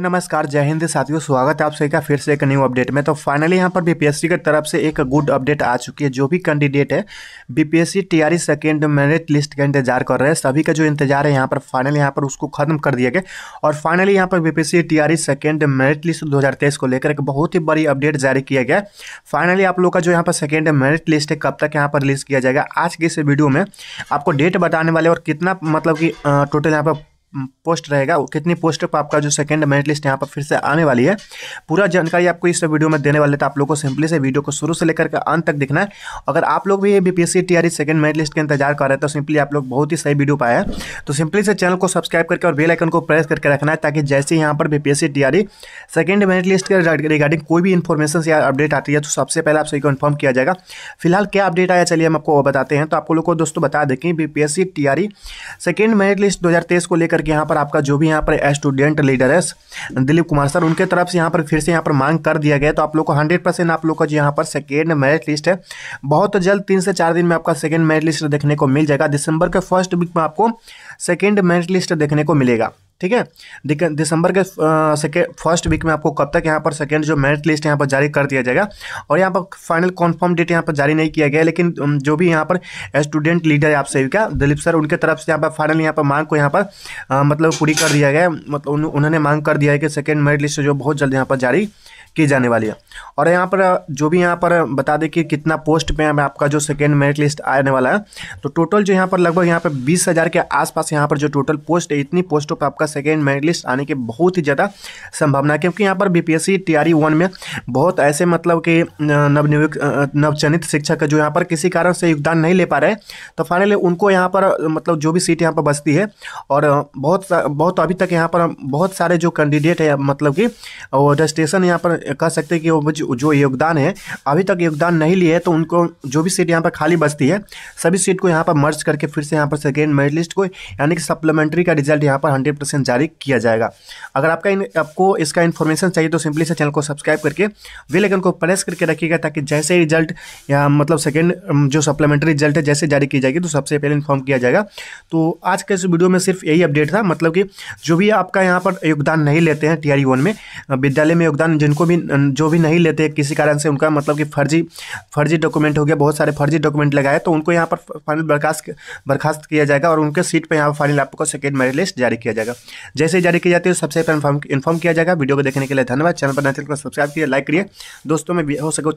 नमस्कार जय हिंद साथियों स्वागत है आप सभी का फिर से एक न्यू अपडेट में तो फाइनली यहाँ पर बीपीएससी की तरफ से एक गुड अपडेट आ चुकी है जो भी कैंडिडेट है BPSC TRE second merit list का इंतजार कर रहे हैं सभी का जो इंतजार है यहाँ पर फाइनली यहाँ पर उसको खत्म कर दिया गया और फाइनली यहाँ पर BPSC TRE second merit list दो को लेकर एक बहुत ही बड़ी अपडेट जारी किया गया फाइनली आप लोग का जो यहाँ पर सेकेंड मेरिट लिस्ट है कब तक यहाँ पर रिलीज किया जाएगा आज के इस वीडियो में आपको डेट बताने वाले और कितना मतलब कि टोटल यहाँ पर पोस्ट रहेगा कितनी पोस्ट पर आपका जो सेकंड मेरिट लिस्ट यहाँ पर फिर से आने वाली है पूरा जानकारी आपको इस वीडियो में देने वाले तो आप लोग को सिंपली से वीडियो को शुरू से लेकर अंत तक देखना है अगर आप लोग भी ये B P second merit list का इंतजार कर रहे हैं तो सिंपली आप लोग बहुत ही सही वीडियो पाए हैं तो सिंपली से चैनल को सब्सक्राइब करके और बेलाइकन को प्रेस करके रखना है ताकि जैसे यहाँ पर B P second merit list के रिगार्डिंग कोई भी इन्फॉर्मेशन या अपडेट आती है तो सबसे पहले आप सही को इन्फॉर्म किया जाएगा फिलहाल क्या अपडेट आया चलिए हम आपको बताते हैं तो आप लोग को दोस्तों बता दें कि B P second merit list दो को लेकर कि यहाँ पर आपका जो भी यहाँ पर स्टूडेंट लीडर है दिलीप कुमार सर उनके तरफ से यहाँ पर फिर से यहाँ पर मांग कर दिया गया तो आप लोग को हंड्रेड आप लोग का जो यहाँ पर सेकेंड मेरिट लिस्ट है बहुत जल्द तीन से चार दिन में आपका सेकेंड मेरिट लिस्ट देखने को मिल जाएगा दिसंबर के फर्स्ट वीक में आपको सेकेंड मेरिट लिस्ट देखने को मिलेगा ठीक है दिसंबर के सेकेंड फर्स्ट वीक में आपको कब तक यहाँ पर सेकेंड जो मेरिट लिस्ट यहाँ पर जारी कर दिया जाएगा और यहाँ पर फाइनल कॉन्फर्म डेट यहाँ पर जारी नहीं किया गया लेकिन जो भी यहाँ पर स्टूडेंट लीडर है आपसे क्या दिलीप सर उनके तरफ से यहाँ पर फाइनल यहाँ पर मांग को यहाँ पर मतलब पूरी कर दिया गया मतलब उन्होंने मांग कर दिया है कि सेकेंड मेरिट लिस्ट जो बहुत जल्द यहाँ पर जारी की जाने वाली है और यहाँ पर जो भी यहाँ पर बता दें कि कितना पोस्ट पे आपका जो सेकेंड मेरिट लिस्ट आने वाला है तो टोटल जो यहाँ पर लगभग यहाँ पर बीस हज़ार के आसपास यहाँ पर जो टोटल पोस्ट है इतनी पोस्टों पर आपका सेकेंड मेरिट लिस्ट आने की बहुत ही ज़्यादा संभावना है क्योंकि यहाँ पर बी पी e में बहुत ऐसे मतलब कि नवनियुक्त नवचनित शिक्षक जो यहाँ पर किसी कारण से योगदान नहीं ले पा रहे तो फाइनली उनको यहाँ पर मतलब जो भी सीट यहाँ पर बचती है और बहुत बहुत अभी तक यहाँ पर बहुत सारे जो कैंडिडेट है मतलब कि रजिस्ट्रेशन यहाँ पर कह सकते हैं कि वो जो योगदान है अभी तक योगदान नहीं लिए तो उनको जो भी सीट यहाँ पर खाली बचती है सभी सीट को यहाँ पर मर्ज करके फिर से यहाँ पर सेकेंड मेरिट लिस्ट को यानी कि सप्लीमेंट्री का रिजल्ट यहाँ पर हंड्रेड परसेंट जारी किया जाएगा अगर आपका इन, आपको इसका इन्फॉर्मेशन चाहिए तो सिंपली से चैनल को सब्सक्राइब करके बेलेकन को प्रेस करके रखिएगा ताकि जैसे रिजल्ट या मतलब सेकेंड um, जो सप्लीमेंट्री रिजल्ट है जैसे जारी की जाएगी तो सबसे पहले इन्फॉर्म किया जाएगा तो आज के इस वीडियो में सिर्फ यही अपडेट था मतलब कि जो भी आपका यहाँ पर योगदान नहीं लेते हैं टी वन e में विद्यालय में योगदान जिनको भी भी जो भी नहीं लेते किसी कारण से उनका मतलब कि फर्जी फर्जी डॉक्यूमेंट हो गया बहुत सारे फर्जी डॉक्यूमेंट लगाए तो उनको यहाँ पर फाइनल बर्खास्त बर्खास्त किया जाएगा और उनके सीट पर यहाँ पर फाइनल आपको सेकेंड मेरिट लिस्ट जारी किया जाएगा जैसे ही जारी की जाती है सबसे पहले इन्फॉर्म किया जाएगा वीडियो को देखने के लिए धन्यवाद चैनल पर नैथिल को सब्सक्राइब किया लाइक करिए दोस्तों में हो सको